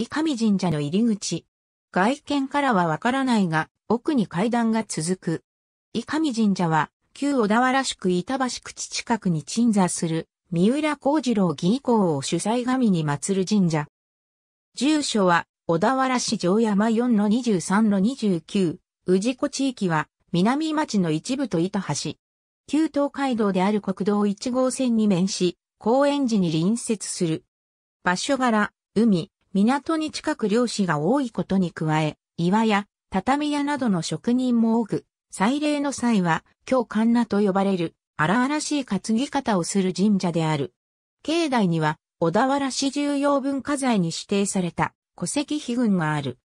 伊上神社の入り口。外見からはわからないが、奥に階段が続く。伊上神社は、旧小田原宿板橋口近くに鎮座する、三浦幸次郎義公を主催神に祀る神社。住所は、小田原市城山4-23-29、治湖地域は、南町の一部と板橋。旧東海道である国道1号線に面し、公園寺に隣接する。場所柄、海、港に近く漁師が多いことに加え、岩や畳屋などの職人も多く、祭礼の際は、京カンと呼ばれる、荒々しい担ぎ方をする神社である。境内には、小田原市重要文化財に指定された戸籍碑群がある。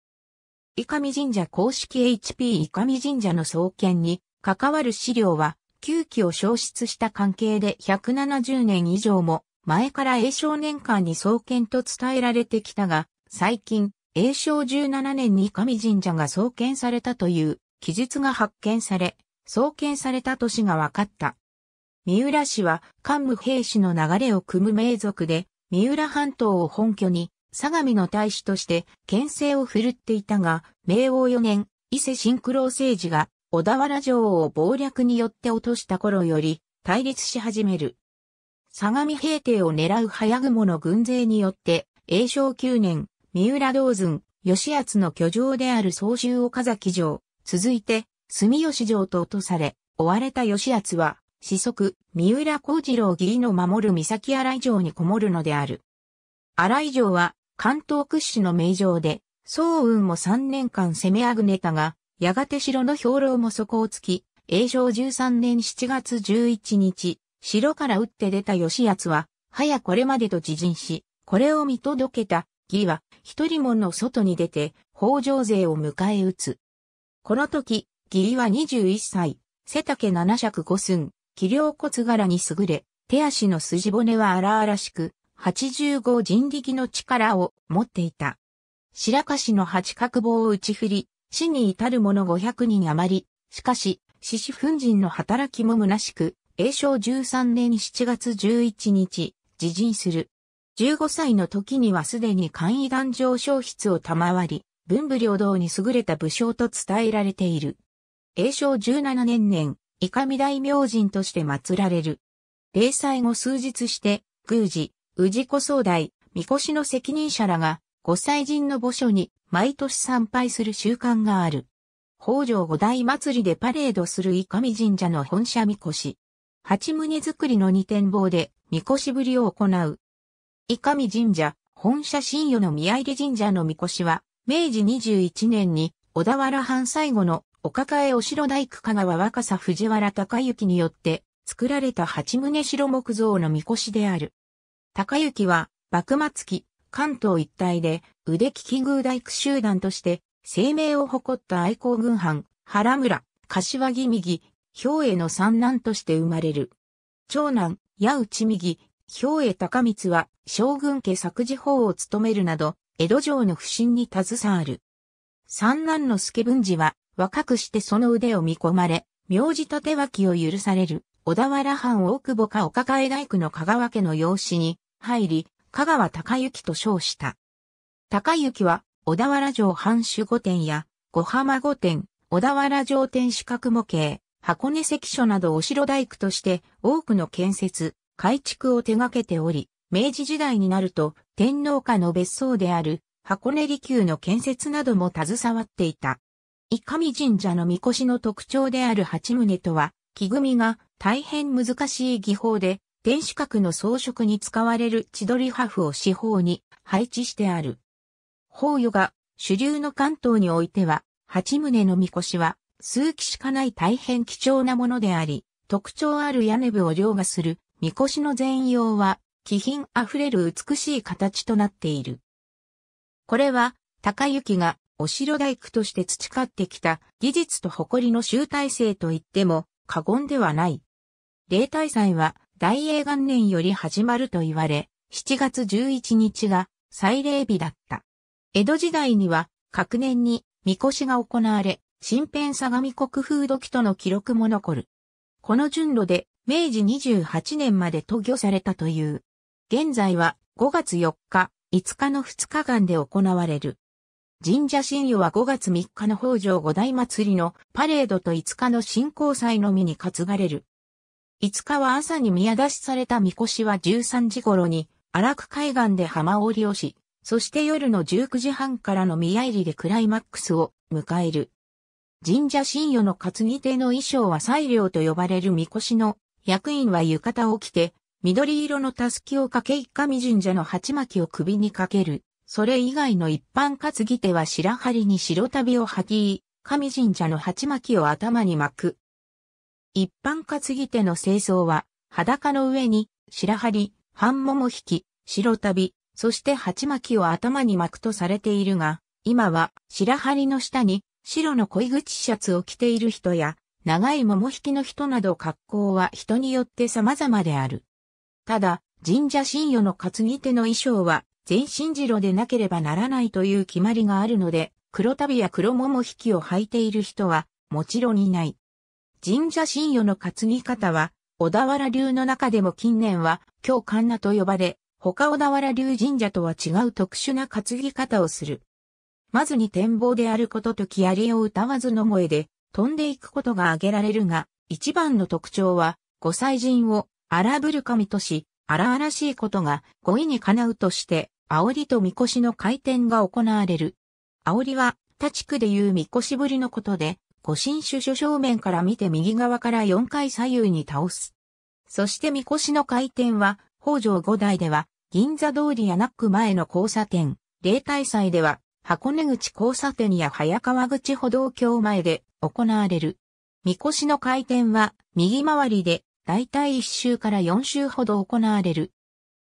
伊上神社公式 HP 伊上神社の創建に関わる資料は、旧期を消失した関係で170年以上も前から永少年間に創建と伝えられてきたが、最近、永正17年に神神社が創建されたという記述が発見され、創建された年が分かった。三浦氏は桓武兵士の流れを組む名族で、三浦半島を本拠に、相模の大使として県政を振るっていたが、明王4年、伊勢新九郎政治が小田原城を謀略によって落とした頃より対立し始める。相模平定を狙う早雲の軍勢によって、永正9年、三浦道寸、吉厚の居城である総州岡崎城、続いて、住吉城と落とされ、追われた吉厚は、子息、三浦幸次郎義理の守る岬荒井城にこもるのである。荒井城は、関東屈指の名城で、総雲も三年間攻めあぐねたが、やがて城の兵糧も底をつき、永正十三年七月十一日、城から打って出た吉厚は、早これまでと自陣し、これを見届けた義は、一人門の外に出て、北条勢を迎え撃つ。この時、義は21歳、背丈7尺五寸、気量骨柄に優れ、手足の筋骨は荒々しく、85人力の力を持っていた。白河市の八角棒を打ち振り、死に至る者500人余り。しかし、獅子奮人の働きも虚しく、永正13年7月11日、自陣する。15歳の時にはすでに簡易壇上消失を賜り、文武両道に優れた武将と伝えられている。永正17年年、伊下大明神として祀られる。霊祭後数日して、宮司、宇治子総代、御輿の責任者らが、御祭神の墓所に毎年参拝する習慣がある。北条五大祭りでパレードする伊上神社の本社神輿。八棟造りの二展望で、神輿ぶりを行う。伊上神社、本社新与の宮入神社の神輿は、明治21年に小田原藩最後のお抱えお城大工香川若狭藤原高之によって作られた八棟城木造の神輿である。高之は幕末期、関東一帯で腕利き宮大工集団として生命を誇った愛好軍藩、原村、柏木右、兵衛の三男として生まれる。長男、矢内右、兵衛高光は将軍家作事法を務めるなど、江戸城の不審に携わる。三男の助文治は若くしてその腕を見込まれ、名字立脇を許される小田原藩大久保か岡え大工の香川家の養子に入り、香川隆之と称した。隆之は小田原城藩主御殿や小浜御殿、小田原城天守閣模型、箱根関所などお城大工として多くの建設、改築を手掛けており、明治時代になると天皇家の別荘である箱根利休の建設なども携わっていた。伊上神社の神輿の特徴である八棟とは、木組みが大変難しい技法で、天守閣の装飾に使われる千鳥破風を四方に配置してある。法与が主流の関東においては、八棟の神輿は数基しかない大変貴重なものであり、特徴ある屋根部を凌駕するみこしの全容は、気品あふれる美しい形となっている。これは、高行がお城大工として培ってきた技術と誇りの集大成と言っても過言ではない。例大祭は大英元年より始まると言われ、7月11日が祭礼日だった。江戸時代には、各年に、みこしが行われ、新編相模国風土記との記録も残る。この順路で、明治28年まで渡御されたという。現在は5月4日、5日の2日間で行われる。神社神与は5月3日の北条五大祭りのパレードと5日の新興祭のみに担がれる。5日は朝に宮出しされた神輿は13時頃に荒く海岸で浜降りをし、そして夜の19時半からの宮入りでクライマックスを迎える。神社神与の担ぎ手の衣装は裁量と呼ばれる神輿の役員は浴衣を着て、緑色のたすきをかけ一神神社の鉢巻きを首にかける。それ以外の一般担ぎ手は白張に白旅を吐き、神神社の鉢巻きを頭に巻く。一般担ぎ手の清掃は、裸の上に白張、半桃引き、白旅、そして鉢巻きを頭に巻くとされているが、今は白張の下に白の恋口シャツを着ている人や、長い桃引きの人など格好は人によって様々である。ただ、神社神与の担ぎ手の衣装は全身白でなければならないという決まりがあるので、黒旅や黒桃引きを履いている人はもちろんいない。神社神与の担ぎ方は、小田原流の中でも近年は京神奈と呼ばれ、他小田原流神社とは違う特殊な担ぎ方をする。まずに展望であることと木槍を歌わずの声で、飛んでいくことが挙げられるが、一番の特徴は、御祭神を荒ぶる神とし、荒々しいことが語彙にかなうとして、煽りとみ越しの回転が行われる。煽りは、他地区でいうみ越しぶりのことで、御神主書正面から見て右側から四回左右に倒す。そしてみ越しの回転は、北条五代では、銀座通りやナック前の交差点、霊体祭では、箱根口交差点や早川口歩道橋前で行われる。みこしの回転は右回りでだいたい1周から4周ほど行われる。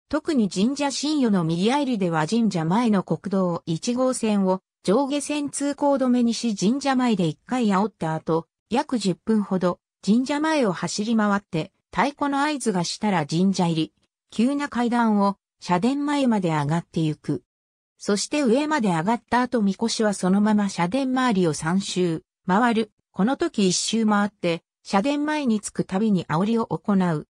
特に神社新与の右入りでは神社前の国道1号線を上下線通行止めにし神社前で1回煽った後、約10分ほど神社前を走り回って太鼓の合図がしたら神社入り、急な階段を社殿前まで上がってゆく。そして上まで上がった後みこしはそのまま社殿周りを三周、回る。この時一周回って、社殿前に着くたびに煽りを行う。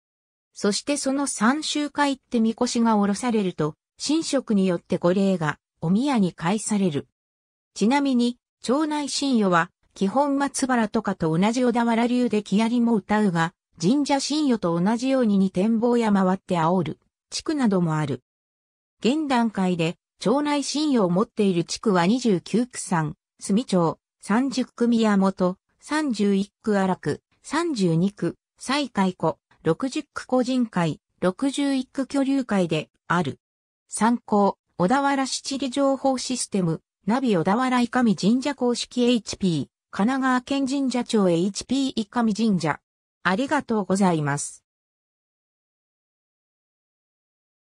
そしてその三周回ってみこしが下ろされると、神職によって御礼がお宮に返される。ちなみに、町内神与は、基本松原とかと同じ小田原流で木槍も歌うが、神社神与と同じように二天望や回って煽る、地区などもある。現段階で、町内信用を持っている地区は29区産、住町、30区宮本、31区荒区、32区、西海湖、60区個人会、61区居留会である。参考、小田原七里情報システム、ナビ小田原伊上神社公式 HP、神奈川県神社町 HP 伊上神社。ありがとうございます。